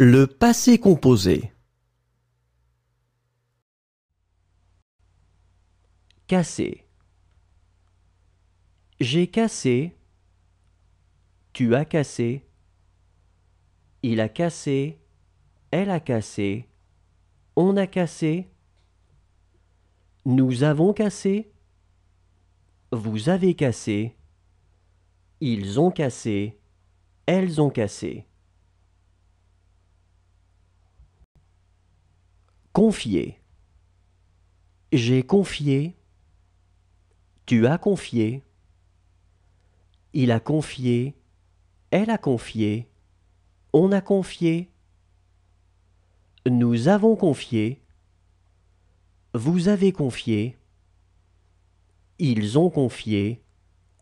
Le passé composé. Casser. J'ai cassé. Tu as cassé. Il a cassé. Elle a cassé. On a cassé. Nous avons cassé. Vous avez cassé. Ils ont cassé. Elles ont cassé. Confier. J'ai confié. Tu as confié. Il a confié. Elle a confié. On a confié. Nous avons confié. Vous avez confié. Ils ont confié.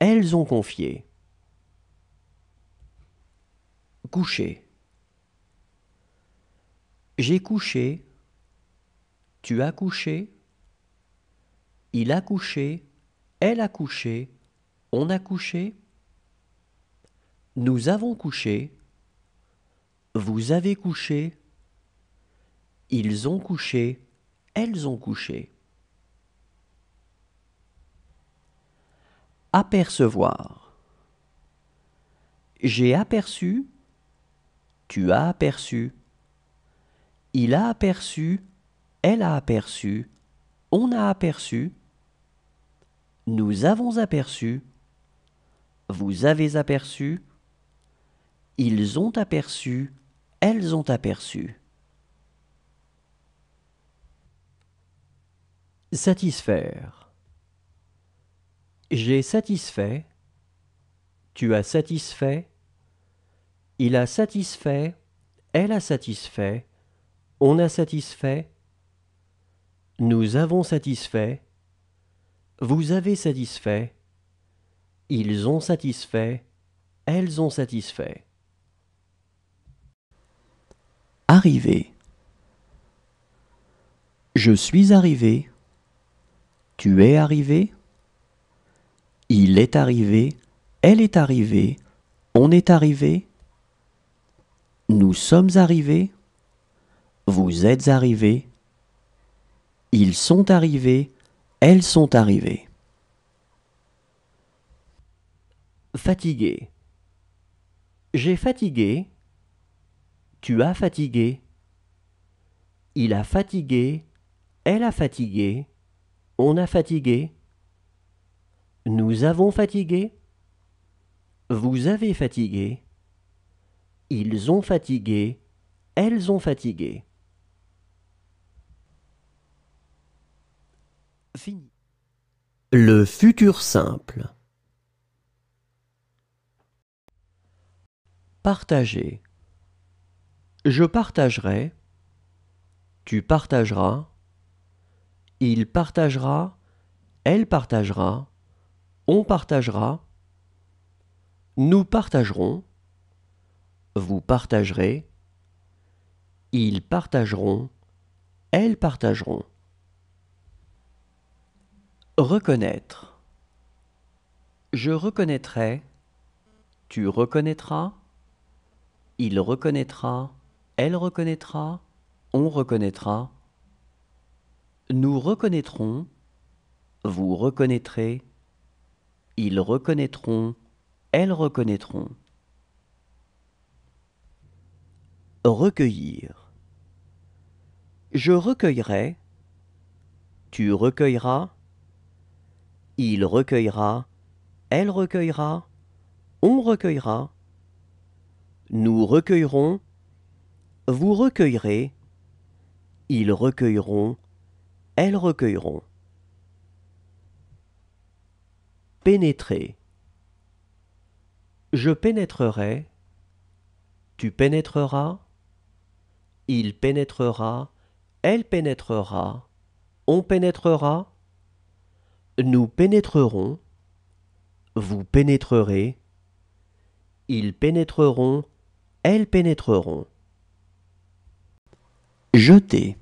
Elles ont confié. Coucher. J'ai couché. Tu as couché, il a couché, elle a couché, on a couché, nous avons couché, vous avez couché, ils ont couché, elles ont couché. Apercevoir. J'ai aperçu, tu as aperçu, il a aperçu, elle a aperçu, on a aperçu, nous avons aperçu, vous avez aperçu, ils ont aperçu, elles ont aperçu. Satisfaire. J'ai satisfait, tu as satisfait, il a satisfait, elle a satisfait, on a satisfait, nous avons satisfait, vous avez satisfait, ils ont satisfait, elles ont satisfait. Arrivé. Je suis arrivé. Tu es arrivé. Il est arrivé. Elle est arrivée. On est arrivé. Nous sommes arrivés. Vous êtes arrivés. Ils sont arrivés, elles sont arrivées. Fatigué. J'ai fatigué. Tu as fatigué. Il a fatigué. Elle a fatigué. On a fatigué. Nous avons fatigué. Vous avez fatigué. Ils ont fatigué. Elles ont fatigué. Le futur simple. Partager. Je partagerai. Tu partageras. Il partagera. Elle partagera. On partagera. Nous partagerons. Vous partagerez. Ils partageront. Elles partageront. Reconnaître. Je reconnaîtrai, tu reconnaîtras, il reconnaîtra, elle reconnaîtra, on reconnaîtra. Nous reconnaîtrons, vous reconnaîtrez, ils reconnaîtront, elles reconnaîtront. Recueillir. Je recueillerai, tu recueilleras, il recueillera, elle recueillera, on recueillera, nous recueillerons, vous recueillerez, ils recueilleront, elles recueilleront. Pénétrer. Je pénétrerai, tu pénétreras, il pénétrera, elle pénétrera, on pénétrera, nous pénétrerons, vous pénétrerez, ils pénétreront, elles pénétreront. Jeter.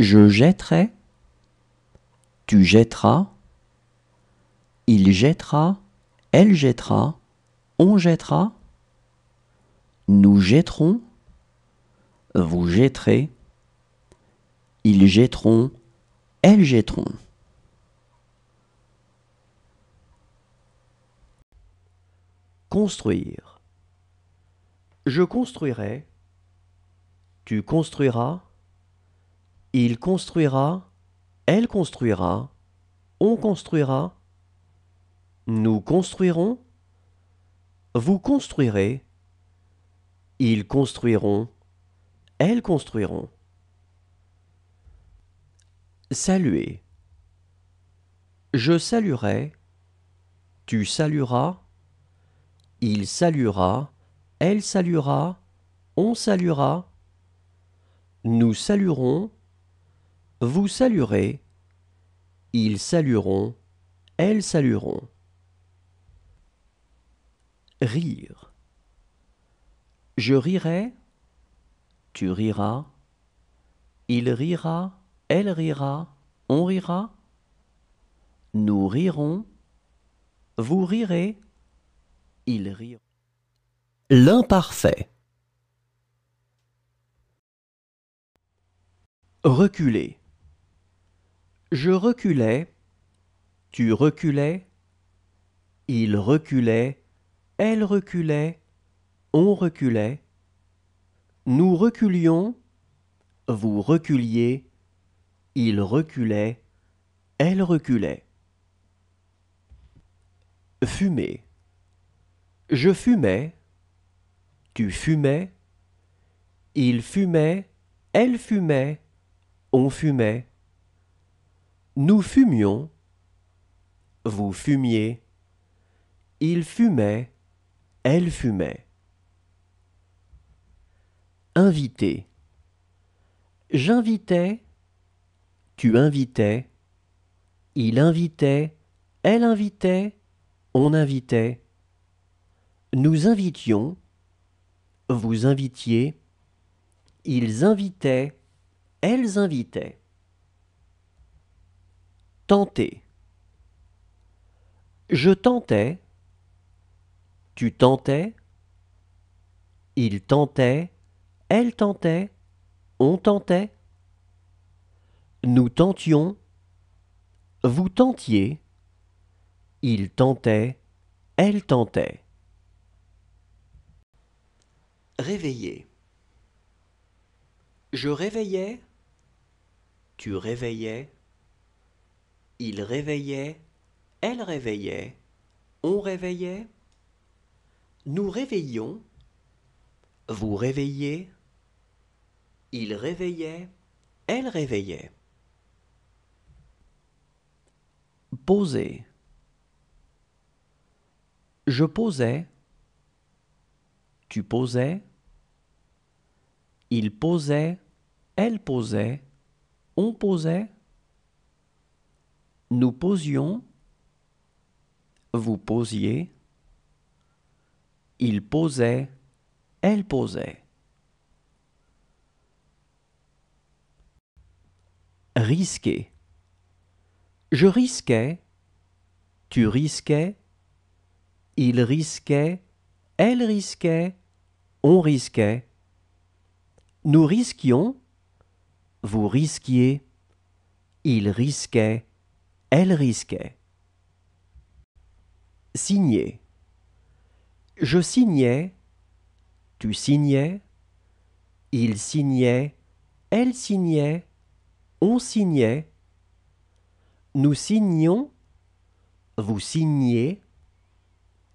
Je jetterai, tu jetteras, il jettera, elle jettera, on jettera, nous jetterons, vous jetterez, ils jetteront, jetteront. Construire. Je construirai. Tu construiras. Il construira. Elle construira. On construira. Nous construirons. Vous construirez. Ils construiront. Elles construiront. Saluer. Je saluerai, tu salueras, il saluera, elle saluera, on saluera, nous saluerons, vous saluerez, ils salueront, elles salueront. Rire. Je rirai, tu riras, il rira, elle rira, on rira. Nous rirons. Vous rirez. Ils riront. L'imparfait. Reculer. Je reculais. Tu reculais. Il reculait. Elle reculait. On reculait. Nous reculions. Vous reculiez. Il reculait, elle reculait. Fumer. Je fumais, tu fumais, il fumait, elle fumait, on fumait. Nous fumions, vous fumiez, il fumait, elle fumait. Invité. J'invitais, tu invitais. Il invitait. Elle invitait. On invitait. Nous invitions. Vous invitiez. Ils invitaient. Elles invitaient. Tenter. Je tentais. Tu tentais. Il tentait. Elle tentait. On tentait. Nous tentions, vous tentiez, il tentait, elle tentait. Réveiller. Je réveillais, tu réveillais, il réveillait, elle réveillait, on réveillait, nous réveillions, vous réveillez, il réveillait, elle réveillait. Poser. Je posais. Tu posais. Il posait. Elle posait. On posait. Nous posions. Vous posiez. Il posait. Elle posait. Risquer. Je risquais, tu risquais, il risquait, elle risquait, on risquait. Nous risquions, vous risquiez, il risquait, elle risquait. Signer. Je signais, tu signais, il signait, elle signait, on signait. Nous signions, vous signez,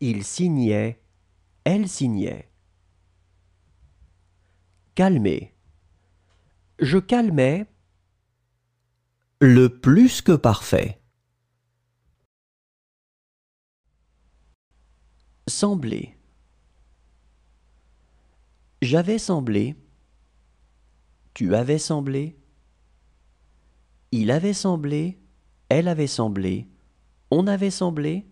il signait, elle signait. Calmer. Je calmais. Le plus que parfait. Sembler. J'avais semblé. Tu avais semblé. Il avait semblé. Elle avait semblé, on avait semblé,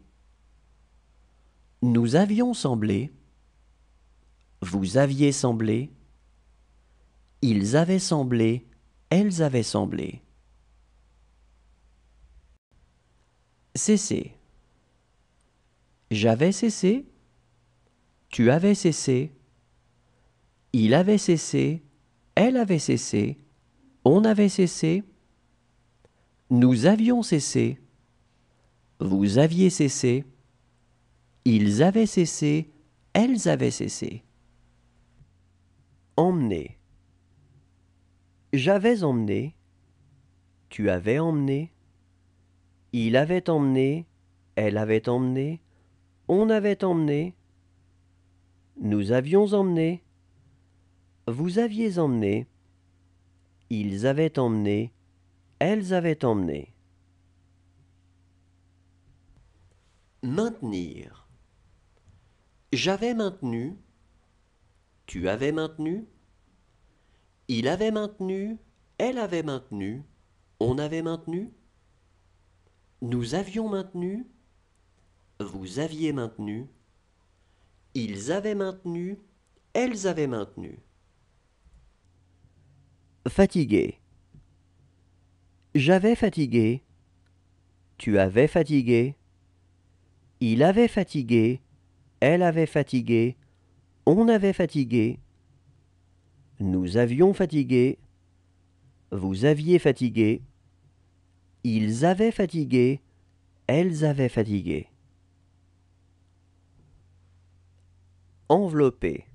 nous avions semblé, vous aviez semblé, ils avaient semblé, elles avaient semblé. Cesser. J'avais cessé, tu avais cessé, il avait cessé, elle avait cessé, on avait cessé. Nous avions cessé. Vous aviez cessé. Ils avaient cessé. Elles avaient cessé. Emmener. J'avais emmené. Tu avais emmené. Il avait emmené. Elle avait emmené. On avait emmené. Nous avions emmené. Vous aviez emmené. Ils avaient emmené. Elles avaient emmené. Maintenir. J'avais maintenu. Tu avais maintenu. Il avait maintenu. Elle avait maintenu. On avait maintenu. Nous avions maintenu. Vous aviez maintenu. Ils avaient maintenu. Elles avaient maintenu. Fatigué. J'avais fatigué. Tu avais fatigué. Il avait fatigué. Elle avait fatigué. On avait fatigué. Nous avions fatigué. Vous aviez fatigué. Ils avaient fatigué. Elles avaient fatigué. Enveloppé.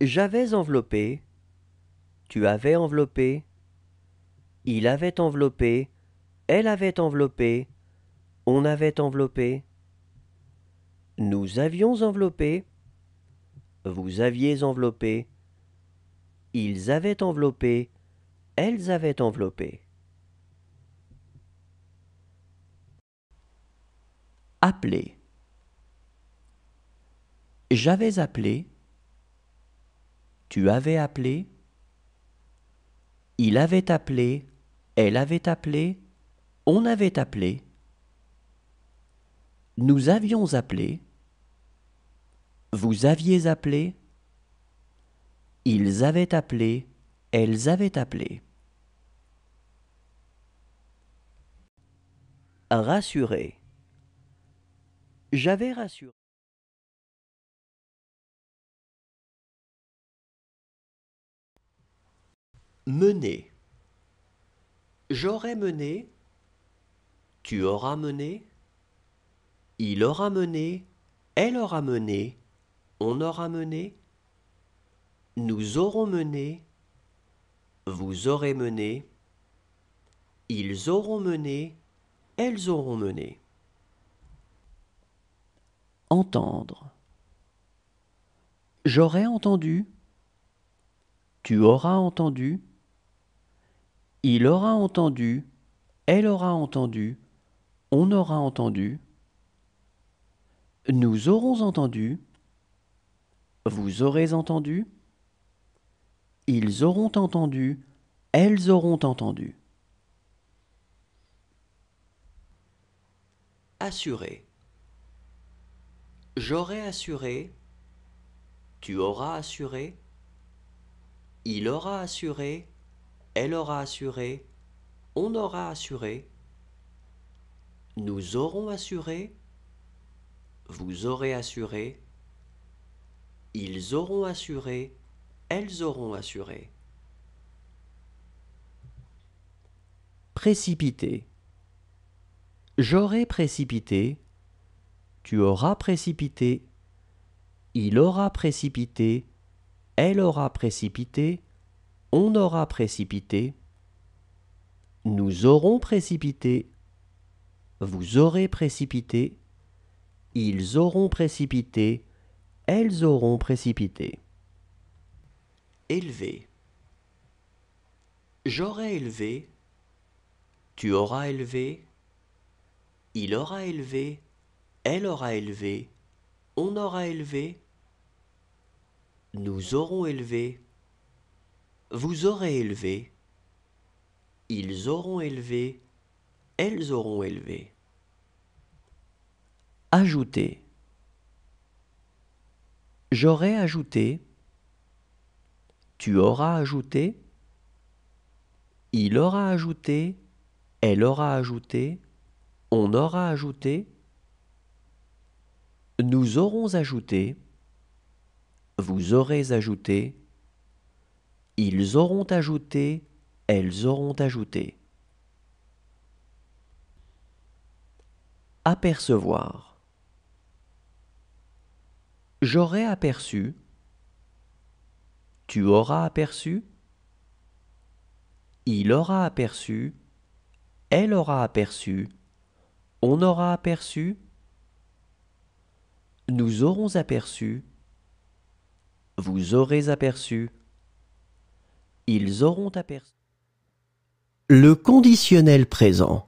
J'avais enveloppé. Tu avais enveloppé. Il avait enveloppé, elle avait enveloppé, on avait enveloppé. Nous avions enveloppé, vous aviez enveloppé, ils avaient enveloppé, elles avaient enveloppé. Appeler. J'avais appelé. Tu avais appelé. Il avait appelé, elle avait appelé, on avait appelé. Nous avions appelé. Vous aviez appelé. Ils avaient appelé, elles avaient appelé. Rassuré. J'avais rassuré. Mener. J'aurai mené, tu auras mené, il aura mené, elle aura mené, on aura mené, nous aurons mené, vous aurez mené, ils auront mené, elles auront mené. Entendre. J'aurai entendu, tu auras entendu, il aura entendu, elle aura entendu, on aura entendu, nous aurons entendu, vous aurez entendu, ils auront entendu, elles auront entendu. Assuré J'aurai assuré, tu auras assuré, il aura assuré, elle aura assuré, on aura assuré, nous aurons assuré, vous aurez assuré, ils auront assuré, elles auront assuré. Précipité. J'aurai précipité, tu auras précipité, il aura précipité, elle aura précipité, on aura précipité, nous aurons précipité, vous aurez précipité, ils auront précipité, elles auront précipité. Élevé. J'aurai élevé, tu auras élevé, il aura élevé, elle aura élevé, on aura élevé, nous aurons élevé, vous aurez élevé, ils auront élevé, elles auront élevé. Ajouter. J'aurai ajouté, tu auras ajouté, il aura ajouté, elle aura ajouté, on aura ajouté, nous aurons ajouté, vous aurez ajouté, ils auront ajouté, elles auront ajouté. Apercevoir. J'aurai aperçu. Tu auras aperçu. Il aura aperçu. Elle aura aperçu. On aura aperçu. Nous aurons aperçu. Vous aurez aperçu. Ils auront aperçu. Le conditionnel présent.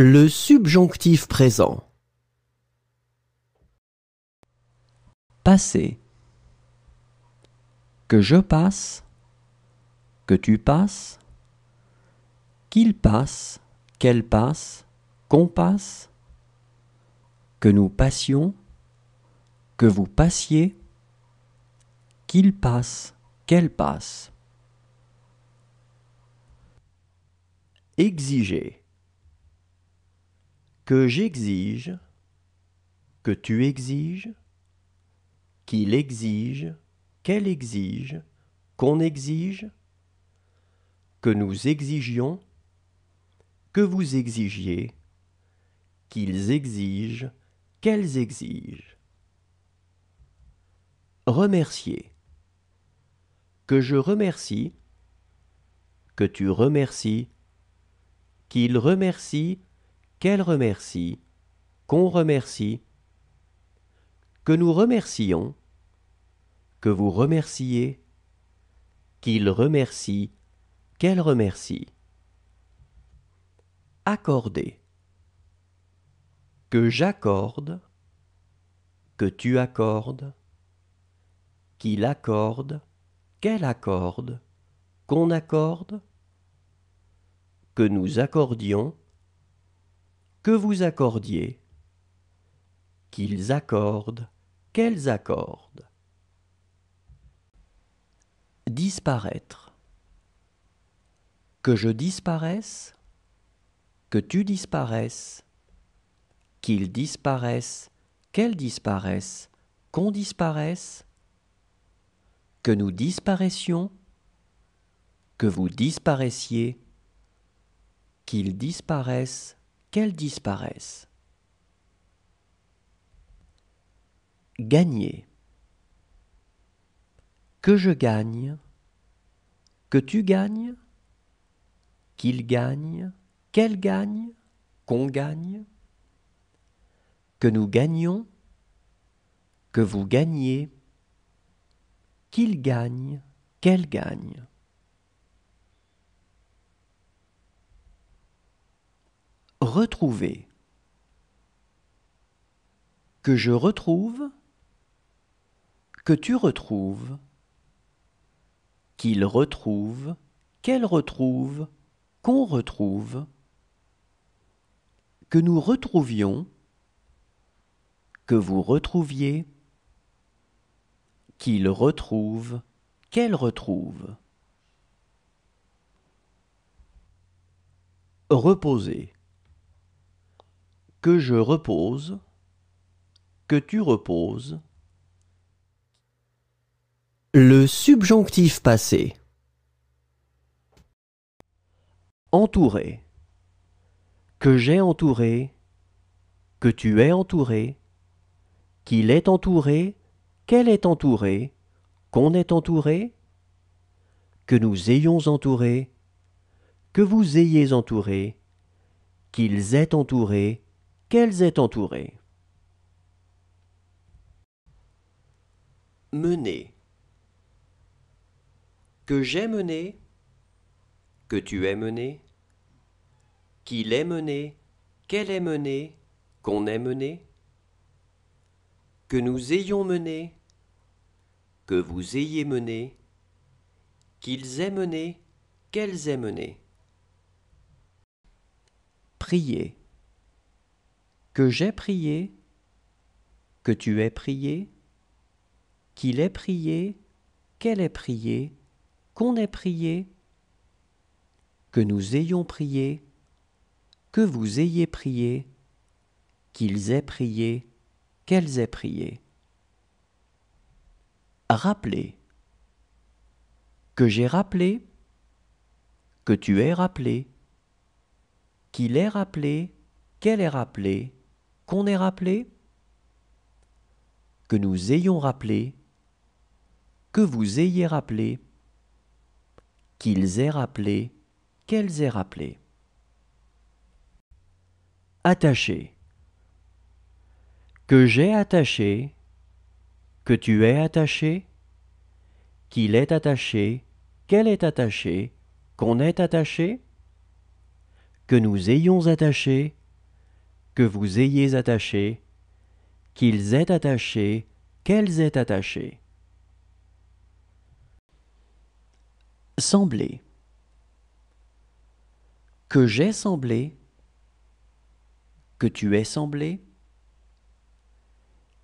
Le subjonctif présent. Passer. Que je passe, que tu passes, qu'il passe, qu'elle passe, qu'on passe, que nous passions, que vous passiez, qu'il passe, qu'elle passe. Exiger que j'exige, que tu exiges, qu'il exige, qu'elle exige, qu'on exige, que nous exigions, que vous exigiez, qu'ils exigent, qu'elles exigent. Remercier. Que je remercie, que tu remercies, qu'il remercie, qu'elle remercie, qu'on remercie, que nous remercions, que vous remerciez, qu'il remercie, qu'elle remercie. Accorder. Que j'accorde, que tu accordes, qu'il accorde, qu'elle accorde, qu'on accorde, que nous accordions, que vous accordiez. Qu'ils accordent, qu'elles accordent. Disparaître. Que je disparaisse, que tu disparaisses, qu'ils disparaissent, qu'elles disparaissent, qu'on disparaisse, que nous disparaissions, que vous disparaissiez, qu'ils disparaissent, qu'elles disparaissent. Gagner. Que je gagne, que tu gagnes, qu'il gagne, qu'elle gagne, qu'on gagne, que nous gagnions, que vous gagnez, qu'il gagne, qu'elle gagne. retrouver. Que je retrouve, que tu retrouves, qu'il retrouve, qu'elle retrouve, qu'on retrouve, que nous retrouvions, que vous retrouviez, qu'il retrouve, qu'elle retrouve. Reposer que je repose, que tu reposes. Le subjonctif passé. Entouré. Que j'ai entouré, que tu es entouré, qu'il est entouré, qu'elle est entourée, qu'on est entouré, que nous ayons entouré, que vous ayez entouré, qu'ils aient entouré, qu'elles aient entourées. Mener. Que j'ai mené, que tu aies mené, qu'il ait mené, qu'elle ait mené, qu'on ait mené, que nous ayons mené, que vous ayez mené, qu'ils aient mené, qu'elles aient mené. Prier que j'ai prié, que tu aies prié, qu'il ait prié, qu'elle ait prié, qu'on ait prié, que nous ayons prié, que vous ayez prié, qu'ils aient prié, qu'elles aient prié. Rappeler. que j'ai rappelé, que tu aies rappelé, qu'il ait rappelé, qu'elle ait rappelé, qu'on ait rappelé, que nous ayons rappelé, que vous ayez rappelé, qu'ils aient rappelé, qu'elles aient rappelé. Attaché. Que j'ai attaché, que tu es attaché, qu'il est attaché, qu'elle est attachée, qu'on est attaché, que nous ayons attaché, que vous ayez attaché, qu'ils aient attaché, qu'elles aient attaché. Semblé Que j'ai semblé, que tu aies semblé,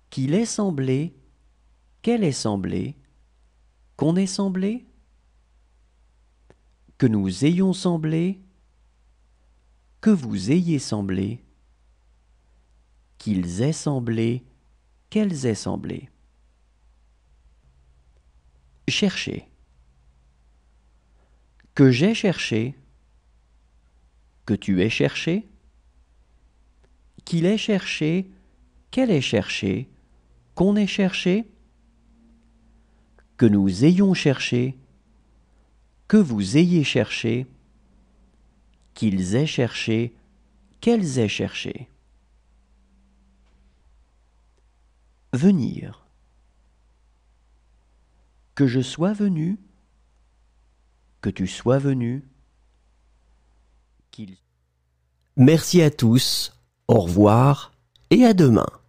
qu'il ait semblé, qu'elle ait semblé, qu'on ait semblé, que nous ayons semblé, que vous ayez semblé, qu'ils aient semblé, qu'elles aient semblé. Chercher. Que j'ai cherché, que tu aies cherché, qu'il ait cherché, qu'elle ait cherché, qu'on ait cherché, que nous ayons cherché, que vous ayez cherché, qu'ils aient cherché, qu'elles aient cherché. venir. Que je sois venu, que tu sois venu. Merci à tous, au revoir et à demain.